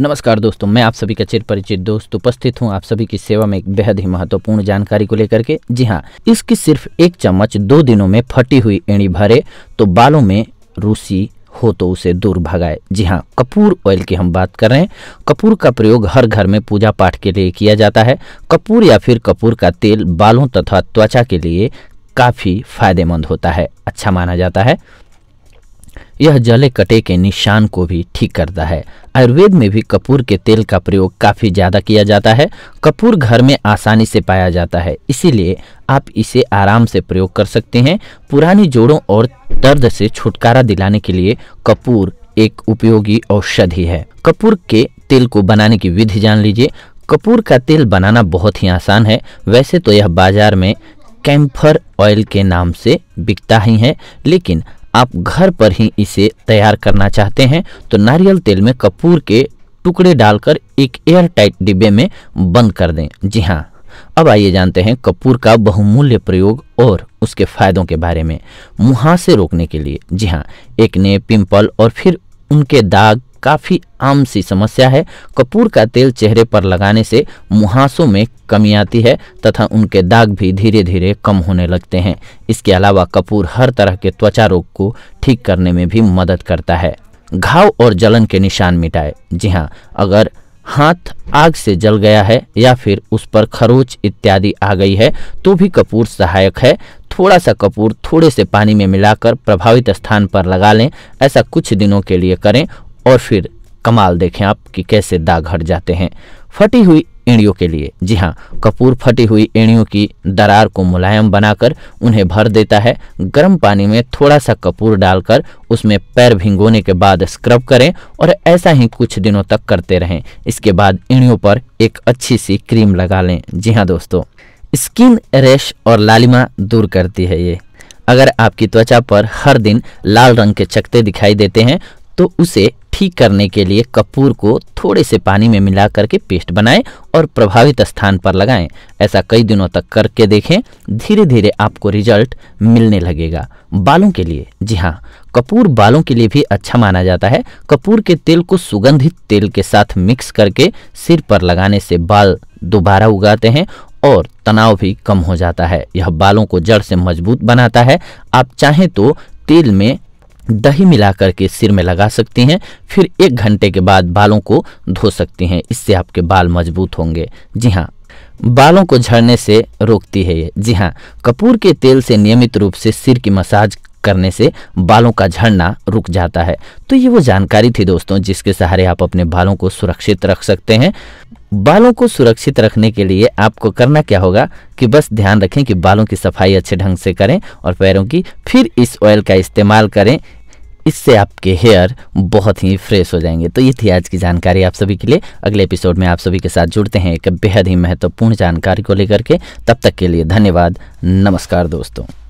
नमस्कार दोस्तों मैं आप सभी का चिर परिचित दोस्त उपस्थित हूँ आप सभी की सेवा में एक बेहद ही महत्वपूर्ण जानकारी को लेकर के जी हाँ इसकी सिर्फ एक चम्मच दो दिनों में फटी हुई एणी भरे तो बालों में रूसी हो तो उसे दूर भगाए जी हाँ कपूर ऑयल की हम बात कर रहे हैं कपूर का प्रयोग हर घर में पूजा पाठ के लिए किया जाता है कपूर या फिर कपूर का तेल बालों तथा त्वचा के लिए काफ़ी फायदेमंद होता है अच्छा माना जाता है यह जले कटे के निशान को भी ठीक करता है आयुर्वेद में भी कपूर के तेल का प्रयोग काफ़ी ज़्यादा किया जाता है कपूर घर में आसानी से पाया जाता है इसीलिए आप इसे आराम से प्रयोग कर सकते हैं पुरानी जोड़ों और दर्द से छुटकारा दिलाने के लिए कपूर एक उपयोगी औषधि है कपूर के तेल को बनाने की विधि जान लीजिए कपूर का तेल बनाना बहुत ही आसान है वैसे तो यह बाजार में कैम्फर ऑयल के नाम से बिकता ही है लेकिन आप घर पर ही इसे तैयार करना चाहते हैं तो नारियल तेल में कपूर के टुकड़े डालकर एक एयर टाइट डिब्बे में बंद कर दें जी हाँ अब आइए जानते हैं कपूर का बहुमूल्य प्रयोग और उसके फायदों के बारे में मुहासे रोकने के लिए जी हाँ एक ने पिंपल और फिर उनके दाग काफ़ी आम सी समस्या है कपूर का तेल चेहरे पर लगाने से मुहासों में कमी आती है तथा उनके दाग भी धीरे धीरे कम होने लगते हैं इसके अलावा कपूर हर तरह के त्वचा रोग को ठीक करने में भी मदद करता है घाव और जलन के निशान मिटाए जी हाँ अगर हाथ आग से जल गया है या फिर उस पर खरोच इत्यादि आ गई है तो भी कपूर सहायक है थोड़ा सा कपूर थोड़े से पानी में मिलाकर प्रभावित स्थान पर लगा लें ऐसा कुछ दिनों के लिए करें और फिर कमाल देखें आप कि कैसे दाग हट जाते हैं फटी हुई एड़ियों के लिए जी हाँ कपूर फटी हुई एड़ियों की दरार को मुलायम बनाकर उन्हें भर देता है गर्म पानी में थोड़ा सा कपूर डालकर उसमें पैर भिंगोने के बाद स्क्रब करें और ऐसा ही कुछ दिनों तक करते रहें इसके बाद एड़ियों पर एक अच्छी सी क्रीम लगा लें जी हाँ दोस्तों स्किन रेश और लालिमा दूर करती है ये अगर आपकी त्वचा पर हर दिन लाल रंग के चकते दिखाई देते हैं तो उसे ठीक करने के लिए कपूर को थोड़े से पानी में मिला करके पेस्ट बनाएं और प्रभावित स्थान पर लगाएं ऐसा कई दिनों तक करके देखें धीरे धीरे आपको रिजल्ट मिलने लगेगा बालों के लिए जी हाँ कपूर बालों के लिए भी अच्छा माना जाता है कपूर के तेल को सुगंधित तेल के साथ मिक्स करके सिर पर लगाने से बाल दोबारा उगाते हैं और तनाव भी कम हो जाता है यह बालों को जड़ से मजबूत बनाता है आप चाहें तो तेल में दही मिलाकर के सिर में लगा सकती हैं फिर एक घंटे के बाद बालों को धो सकती हैं इससे आपके बाल मजबूत होंगे जी हाँ बालों को झड़ने से रोकती है ये जी हाँ कपूर के तेल से नियमित रूप से सिर की मसाज करने से बालों का झड़ना रुक जाता है तो ये वो जानकारी थी दोस्तों जिसके सहारे आप अपने बालों को सुरक्षित रख सकते हैं बालों को सुरक्षित रखने के लिए आपको करना क्या होगा कि बस ध्यान रखें कि बालों की सफाई अच्छे ढंग से करें और पैरों की फिर इस ऑयल का इस्तेमाल करें इससे आपके हेयर बहुत ही फ्रेश हो जाएंगे तो ये थी आज की जानकारी आप सभी के लिए अगले एपिसोड में आप सभी के साथ जुड़ते हैं एक बेहद ही महत्वपूर्ण जानकारी को लेकर के तब तक के लिए धन्यवाद नमस्कार दोस्तों